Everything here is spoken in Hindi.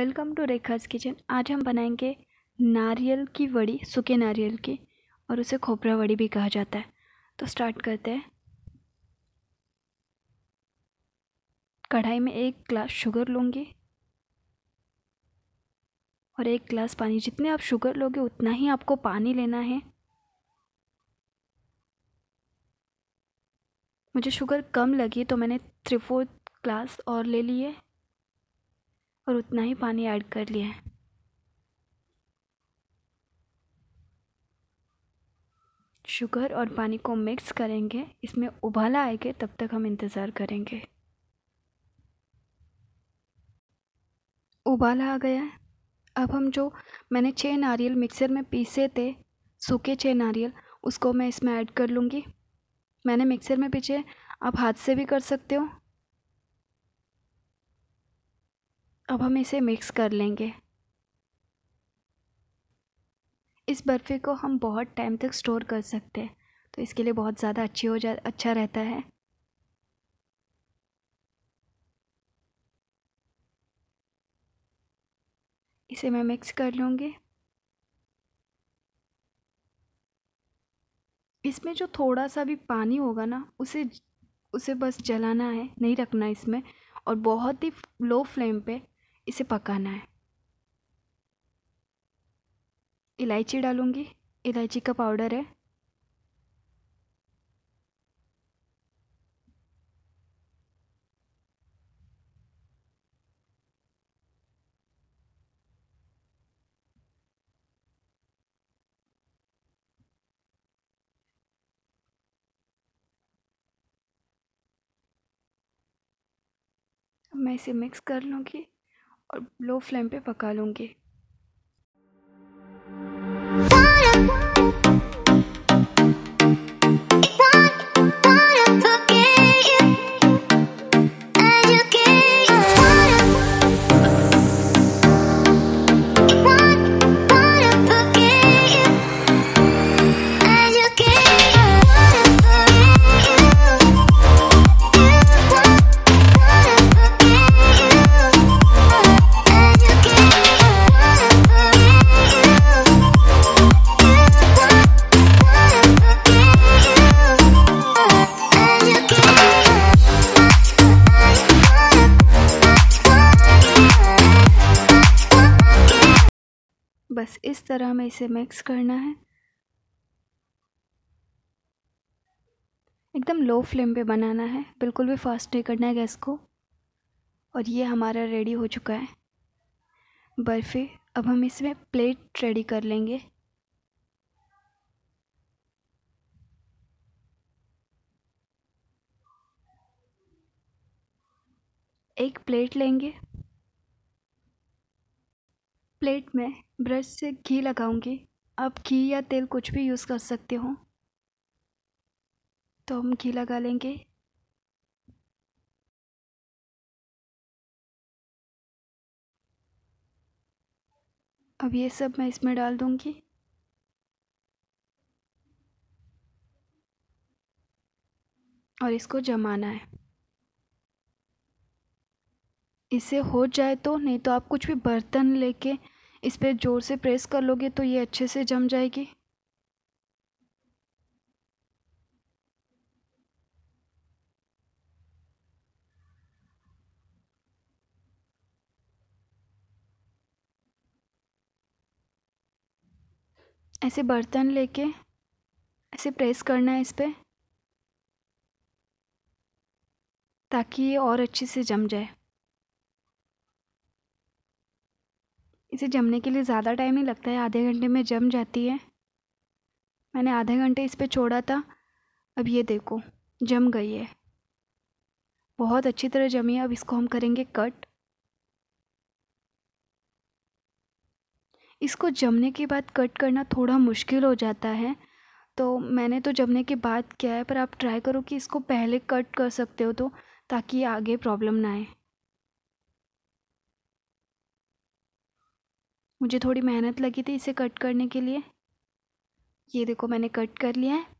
वेलकम टू रेखाज किचन आज हम बनाएंगे नारियल की वड़ी सूखे नारियल की और उसे खोपरा वड़ी भी कहा जाता है तो स्टार्ट करते हैं कढ़ाई में एक ग्लास शुगर लूँगी और एक ग्लास पानी जितने आप शुगर लोगे उतना ही आपको पानी लेना है मुझे शुगर कम लगी तो मैंने थ्री फोर्थ ग्लास और ले लिए और उतना ही पानी ऐड कर लिया है शुगर और पानी को मिक्स करेंगे इसमें उबाला आएगा तब तक हम इंतज़ार करेंगे उबाला आ गया है अब हम जो मैंने छः नारियल मिक्सर में पीसे थे सूखे छः नारियल उसको मैं इसमें ऐड कर लूँगी मैंने मिक्सर में पीछे आप हाथ से भी कर सकते हो अब हम इसे मिक्स कर लेंगे इस बर्फ़ी को हम बहुत टाइम तक स्टोर कर सकते हैं तो इसके लिए बहुत ज़्यादा अच्छी हो जा अच्छा रहता है इसे मैं मिक्स कर लूँगी इसमें जो थोड़ा सा भी पानी होगा ना उसे उसे बस जलाना है नहीं रखना इसमें और बहुत ही लो फ्लेम पे इसे पकाना है इलायची डालूंगी इलायची का पाउडर है मैं इसे मिक्स कर लूँगी और लो फ्लेम पे पका लूँगी बस इस तरह हमें इसे मिक्स करना है एकदम लो फ्लेम पे बनाना है बिल्कुल भी फास्ट नहीं करना है गैस को और ये हमारा रेडी हो चुका है बर्फ़ी अब हम इसमें प्लेट रेडी कर लेंगे एक प्लेट लेंगे प्लेट में ब्रश से घी लगाऊंगी आप घी या तेल कुछ भी यूज़ कर सकते हो तो हम घी लगा लेंगे अब ये सब मैं इसमें डाल दूंगी और इसको जमाना है इसे हो जाए तो नहीं तो आप कुछ भी बर्तन लेके इस पर ज़ोर से प्रेस कर लोगे तो ये अच्छे से जम जाएगी ऐसे बर्तन लेके ऐसे प्रेस करना है इस पर ताकि ये और अच्छे से जम जाए इसे जमने के लिए ज़्यादा टाइम ही लगता है आधे घंटे में जम जाती है मैंने आधे घंटे इस पर छोड़ा था अब ये देखो जम गई है बहुत अच्छी तरह जमी है अब इसको हम करेंगे कट इसको जमने के बाद कट करना थोड़ा मुश्किल हो जाता है तो मैंने तो जमने के बाद किया है पर आप ट्राई करो कि इसको पहले कट कर सकते हो तो ताकि आगे प्रॉब्लम ना आए मुझे थोड़ी मेहनत लगी थी इसे कट करने के लिए ये देखो मैंने कट कर लिया है